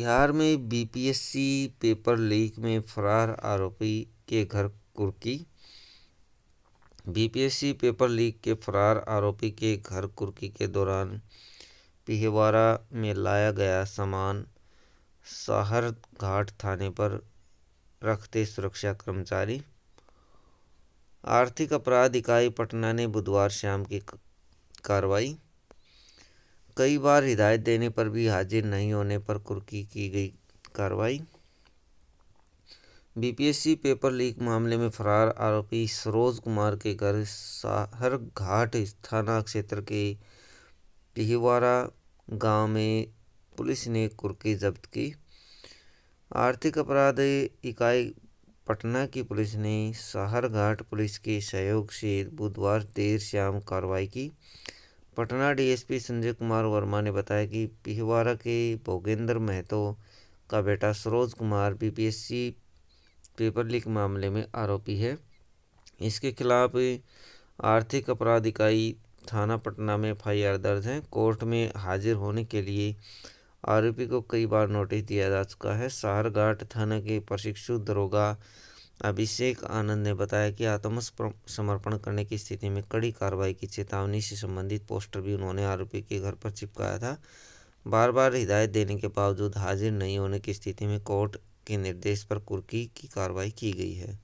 बिहार में BPSC paper leak में फरार आरोपी के घर कुर्की बीपीएससी पेपर लीक के फरार आरोपी के घर कुर्की के दौरान पिहवारा में लाया गया सामान साहर घाट थाने पर रखते सुरक्षा कर्मचारी आर्थिक अपराध इकाई पटना ने बुधवार शाम की कार्रवाई कई बार हिदायत देने पर भी हाजिर नहीं होने पर कुर्की की गई कार्रवाई बीपीएससी पेपर लीक मामले में फरार आरोपी सरोज कुमार के घर साहर घाट थाना क्षेत्र के पिहवारा गांव में पुलिस ने कुर्की जब्त की आर्थिक अपराध इकाई पटना की पुलिस ने साहर घाट पुलिस के सहयोग से बुधवार देर शाम कार्रवाई की पटना डीएसपी संजय कुमार वर्मा ने बताया कि पिहवारा के भोगेंद्र महतो का बेटा Saroj Kumar BPSC paper leak मामले में आरोपी है इसके खिलाफ आर्थिक अपराध इकाई थाना पटना में एफ दर्ज है कोर्ट में हाजिर होने के लिए आरोपी को कई बार नोटिस दिया जा चुका है सहरघाट थाना के प्रशिक्षु दरोगा अभिषेक आनंद ने बताया कि आत्मसमर्पण समर्पण करने की स्थिति में कड़ी कार्रवाई की चेतावनी से संबंधित पोस्टर भी उन्होंने आरोपी के घर पर चिपकाया था बार बार हिदायत देने के बावजूद हाजिर नहीं होने की स्थिति में कोर्ट के निर्देश पर कुर्की की कार्रवाई की गई है